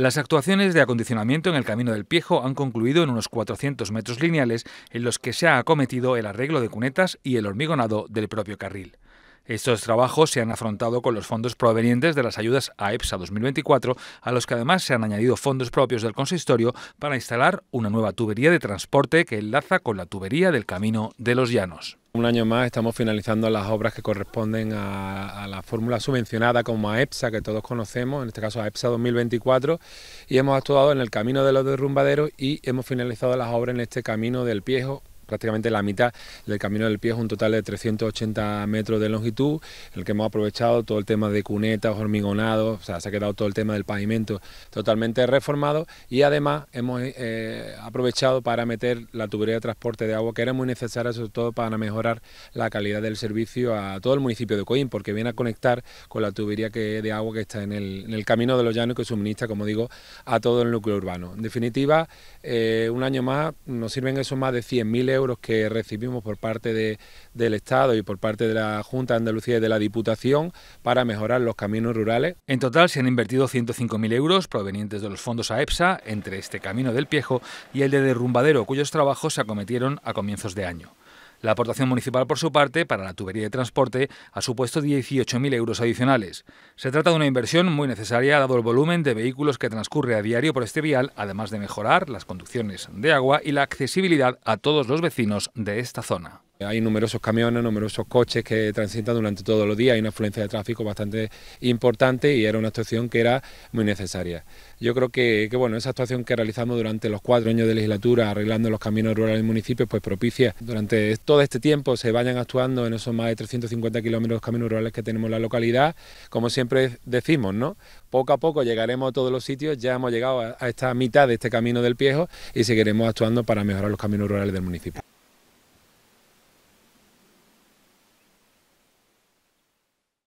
Las actuaciones de acondicionamiento en el Camino del Piejo han concluido en unos 400 metros lineales en los que se ha acometido el arreglo de cunetas y el hormigonado del propio carril. Estos trabajos se han afrontado con los fondos provenientes de las ayudas a EPSA 2024, a los que además se han añadido fondos propios del consistorio para instalar una nueva tubería de transporte que enlaza con la tubería del Camino de los Llanos. Un año más estamos finalizando las obras que corresponden a, la fórmula subvencionada como a EPSA, que todos conocemos, en este caso a EPSA 2024, y hemos actuado en el camino de los derrumbaderos y hemos finalizado las obras en este camino del Piejo prácticamente la mitad del Camino del Pie, es un total de 380 metros de longitud, en el que hemos aprovechado todo el tema de cunetas, hormigonados, o sea, se ha quedado todo el tema del pavimento totalmente reformado y además hemos eh, aprovechado para meter la tubería de transporte de agua, que era muy necesaria sobre todo para mejorar la calidad del servicio a todo el municipio de Coín, porque viene a conectar con la tubería que, de agua que está en el, en el Camino de los Llanos que suministra, como digo, a todo el núcleo urbano. En definitiva, eh, un año más nos sirven esos más de 100.000 euros euros que recibimos por parte del Estado y por parte de la Junta de Andalucía y de la Diputación para mejorar los caminos rurales. En total se han invertido 105.000 euros provenientes de los fondos AEPSA entre este camino del Piejo y el de Derrumbadero, cuyos trabajos se acometieron a comienzos de año. La aportación municipal, por su parte, para la tubería de transporte ha supuesto 18.000 euros adicionales. Se trata de una inversión muy necesaria dado el volumen de vehículos que transcurre a diario por este vial, además de mejorar las conducciones de agua y la accesibilidad a todos los vecinos de esta zona. Hay numerosos camiones, numerosos coches que transitan durante todos los días, hay una afluencia de tráfico bastante importante y era una actuación que era muy necesaria. Yo creo que, bueno, esa actuación que realizamos durante los cuatro años de legislatura, arreglando los caminos rurales del municipio, pues propicia durante todo este tiempo se vayan actuando en esos más de 350 kilómetros de caminos rurales que tenemos en la localidad. Como siempre decimos, ¿no? Poco a poco llegaremos a todos los sitios, ya hemos llegado a esta mitad de este camino del Piejo y seguiremos actuando para mejorar los caminos rurales del municipio.